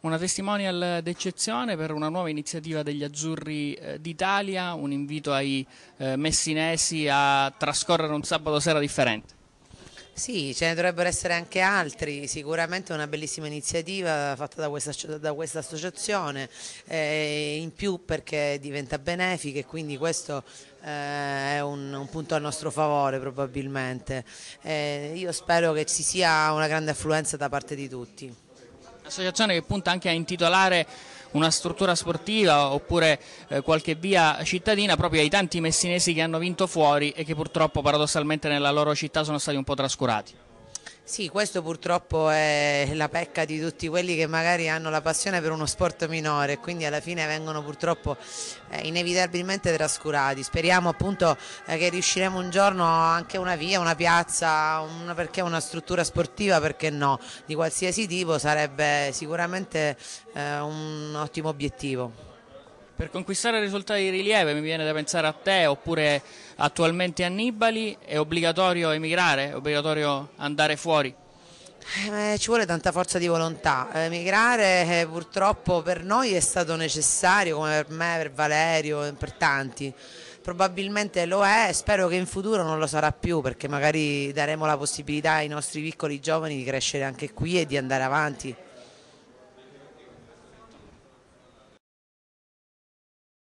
Una testimonial d'eccezione per una nuova iniziativa degli Azzurri eh, d'Italia, un invito ai eh, messinesi a trascorrere un sabato sera differente. Sì, ce ne dovrebbero essere anche altri, sicuramente una bellissima iniziativa fatta da questa, da questa associazione, eh, in più perché diventa benefica e quindi questo eh, è un, un, punto a nostro favore probabilmente. Eh, io spero che ci sia una grande affluenza da parte di tutti. Un'associazione che punta anche a intitolare una struttura sportiva oppure eh, qualche via cittadina proprio ai tanti messinesi che hanno vinto fuori e che purtroppo paradossalmente nella loro città sono stati un po' trascurati. Sì, questo purtroppo è la pecca di tutti quelli che magari hanno la passione per uno sport minore e quindi alla fine vengono purtroppo eh, inevitabilmente trascurati. Speriamo appunto eh, che riusciremo un giorno anche una via, una piazza, una, perché una struttura sportiva, perché no, di qualsiasi tipo sarebbe sicuramente eh, un ottimo obiettivo. Per conquistare risultati di rilievo mi viene da pensare a te oppure attualmente Annibali, è obbligatorio emigrare, è obbligatorio andare fuori? Eh, ci vuole tanta forza di volontà, eh, emigrare eh, purtroppo per noi è stato necessario come per me, per Valerio, per tanti, probabilmente lo è e spero che in futuro non lo sarà più perché magari daremo la possibilità ai nostri piccoli giovani di crescere anche qui e di andare avanti.